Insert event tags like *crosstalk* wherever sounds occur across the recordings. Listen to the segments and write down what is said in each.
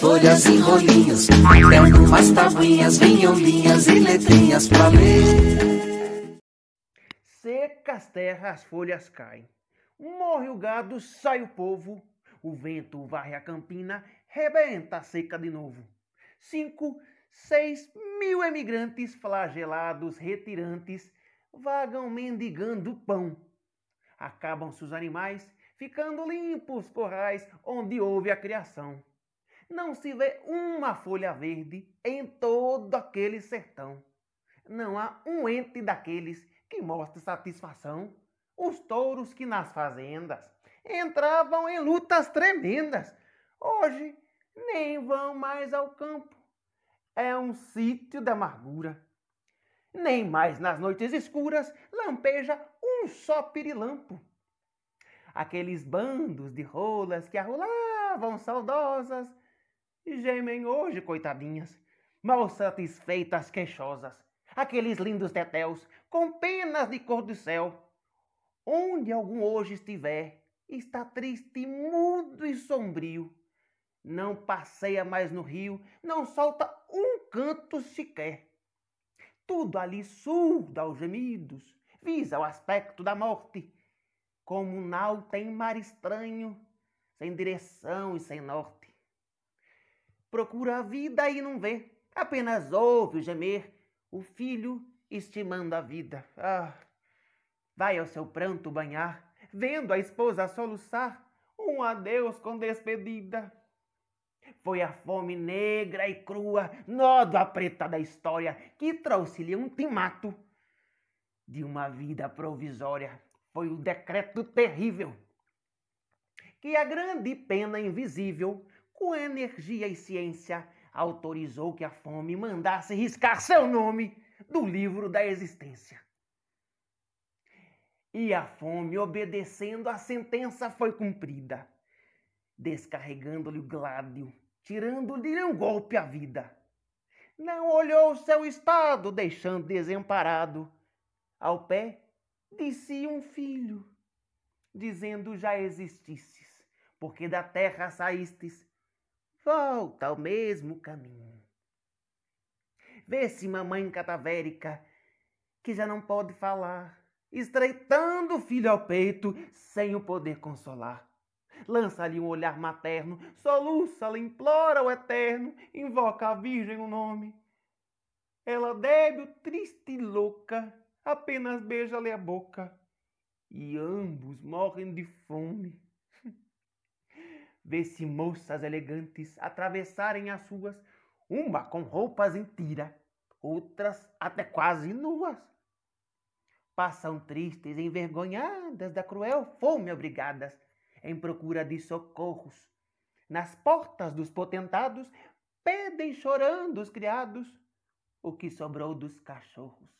folhas, folhas e rolinhos. Pego umas tabuinhas, vinholinhas linhas e letrinhas pra ler. Secas terras, folhas caem. Morre o gado, sai o povo. O vento varre a campina, rebenta a seca de novo. Cinco, seis mil emigrantes flagelados, retirantes, vagam mendigando pão. Acabam-se os animais, ficando limpos corrais onde houve a criação. Não se vê uma folha verde em todo aquele sertão. Não há um ente daqueles que mostre satisfação. Os touros que nas fazendas entravam em lutas tremendas, hoje nem vão mais ao campo. É um sítio da amargura. Nem mais nas noites escuras lampeja um só pirilampo. Aqueles bandos de rolas que arrolavam saudosas e gemem hoje, coitadinhas, mal satisfeitas, queixosas, aqueles lindos tetéus, com penas de cor do céu. Onde algum hoje estiver, está triste, mudo e sombrio. Não passeia mais no rio, não solta um canto sequer. Tudo ali surda aos gemidos, visa o aspecto da morte. Como um nauta em mar estranho, sem direção e sem norte procura a vida e não vê, apenas ouve o gemer, o filho estimando a vida. Ah, vai ao seu pranto banhar, vendo a esposa soluçar, um adeus com despedida. Foi a fome negra e crua, nódoa preta da história, que trouxe-lhe um timato de uma vida provisória. Foi o um decreto terrível que a grande pena invisível com energia e ciência, autorizou que a fome mandasse riscar seu nome do livro da existência. E a fome, obedecendo à sentença, foi cumprida, descarregando-lhe o gládio, tirando-lhe um golpe à vida. Não olhou seu estado, deixando desamparado. Ao pé de si um filho, dizendo já exististes, porque da terra saístes, Volta ao mesmo caminho. Vê se mamãe catavérica, que já não pode falar, estreitando o filho ao peito, sem o poder consolar. Lança-lhe um olhar materno, soluça-lhe, implora o eterno, invoca a Virgem o nome. Ela débil, triste e louca, apenas beija-lhe a boca. E ambos morrem de fome vê-se moças elegantes atravessarem as ruas, uma com roupas em tira, outras até quase nuas. Passam tristes, envergonhadas da cruel fome obrigadas, em procura de socorros. Nas portas dos potentados, pedem chorando os criados o que sobrou dos cachorros.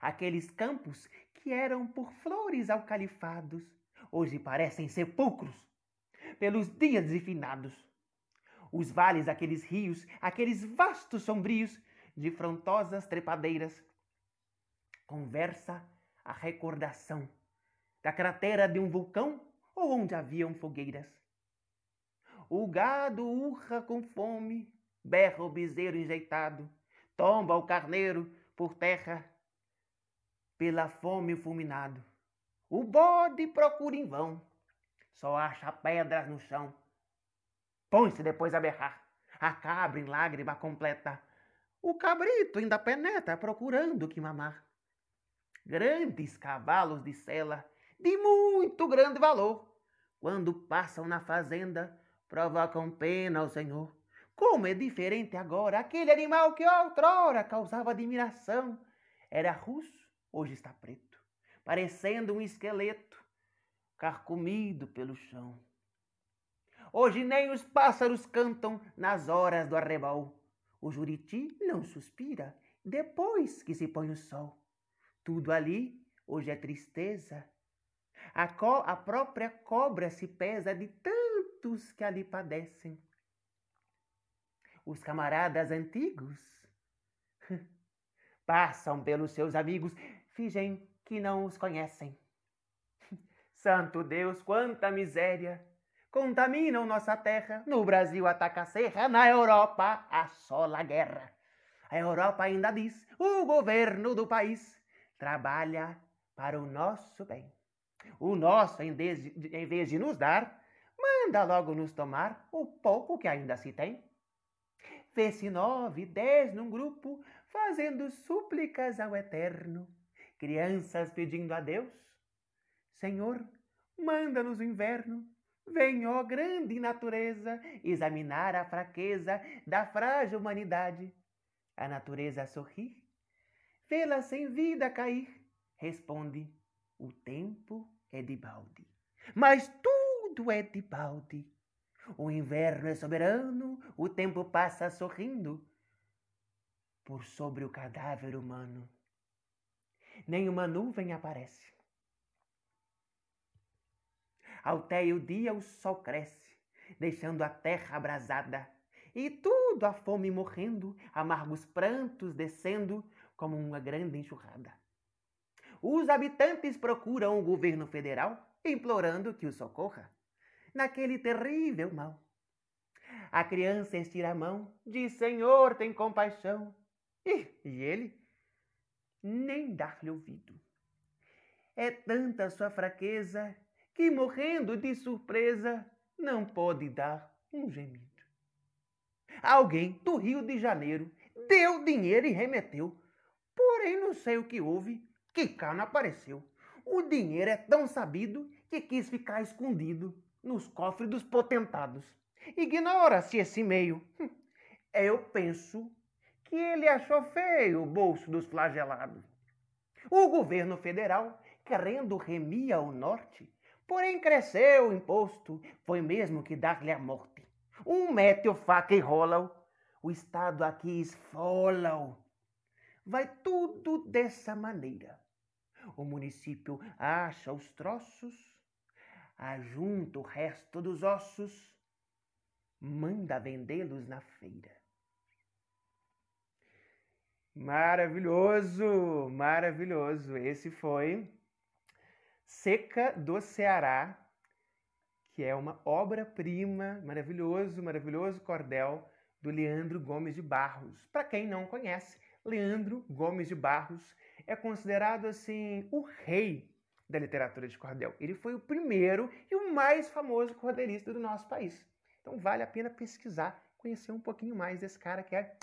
Aqueles campos que eram por flores alcalifados, hoje parecem sepulcros pelos dias refinados. Os vales, aqueles rios, aqueles vastos sombrios, de frontosas trepadeiras. Conversa a recordação da cratera de um vulcão ou onde haviam fogueiras. O gado urra com fome, berra o bezerro enjeitado, tomba o carneiro por terra pela fome fulminado. O bode procura em vão só acha pedras no chão. Põe-se depois a berrar, a cabra em lágrima completa. O cabrito ainda penetra procurando o que mamar. Grandes cavalos de sela, de muito grande valor, quando passam na fazenda, provocam pena ao senhor. Como é diferente agora aquele animal que outrora causava admiração. Era russo, hoje está preto, parecendo um esqueleto carcomido pelo chão. Hoje nem os pássaros cantam nas horas do arrebol. O juriti não suspira depois que se põe o sol. Tudo ali hoje é tristeza. A, a própria cobra se pesa de tantos que ali padecem. Os camaradas antigos *laughs* passam pelos seus amigos, fingem que não os conhecem. Santo Deus, quanta miséria! Contaminam nossa terra, no Brasil ataca a serra, na Europa assola a guerra. A Europa ainda diz, o governo do país trabalha para o nosso bem. O nosso, em vez de, em vez de nos dar, manda logo nos tomar o pouco que ainda se tem. Vê-se nove, dez num grupo, fazendo súplicas ao Eterno, crianças pedindo a Deus Senhor, manda-nos o inverno. Vem, ó grande natureza, examinar a fraqueza da frágil humanidade. A natureza sorri, vê-la sem vida cair. Responde: o tempo é de balde, mas tudo é de balde. O inverno é soberano, o tempo passa sorrindo por sobre o cadáver humano. Nenhuma nuvem aparece ao teio dia o sol cresce, deixando a terra abrasada, e tudo a fome morrendo, amargos prantos descendo como uma grande enxurrada. Os habitantes procuram o governo federal, implorando que o socorra naquele terrível mal. A criança estira a mão, diz: Senhor, tem compaixão. E, e ele? Nem dar-lhe ouvido. É tanta sua fraqueza que, morrendo de surpresa, não pode dar um gemido. Alguém do Rio de Janeiro deu dinheiro e remeteu, porém não sei o que houve, que cá não apareceu. O dinheiro é tão sabido que quis ficar escondido nos cofres dos potentados. Ignora-se esse meio. *laughs* Eu penso que ele achou feio o bolso dos flagelados. O governo federal, querendo remir ao norte, Porém cresceu o imposto, foi mesmo que dar-lhe a morte. Um mete o faca e rola-o, o Estado aqui esfola-o. Vai tudo dessa maneira. O município acha os troços, ajunta o resto dos ossos, manda vendê-los na feira. Maravilhoso, maravilhoso. Esse foi Seca do Ceará, que é uma obra-prima, maravilhoso, maravilhoso cordel do Leandro Gomes de Barros. Para quem não conhece, Leandro Gomes de Barros é considerado assim o rei da literatura de cordel. Ele foi o primeiro e o mais famoso cordelista do nosso país. Então vale a pena pesquisar, conhecer um pouquinho mais desse cara que é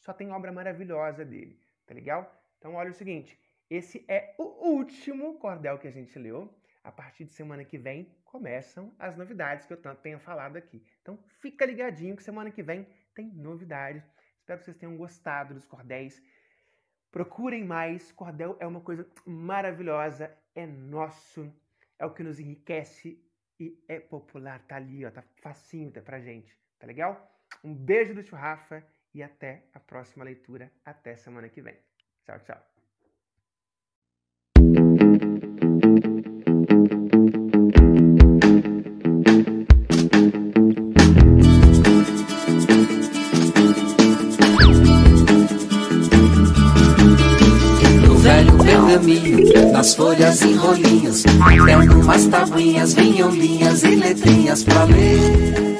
só tem obra maravilhosa dele, tá legal? Então olha o seguinte, esse é o último cordel que a gente leu. A partir de semana que vem começam as novidades que eu tanto tenho falado aqui. Então fica ligadinho que semana que vem tem novidade. Espero que vocês tenham gostado dos cordéis. Procurem mais. Cordel é uma coisa maravilhosa, é nosso, é o que nos enriquece e é popular. Tá ali, ó, tá facinho tá pra gente. Tá legal? Um beijo do Churrafa e até a próxima leitura. Até semana que vem. Tchau, tchau. as folhas em rolinhos, pego umas tabuinhas, vinholinhas e letrinhas pra ler.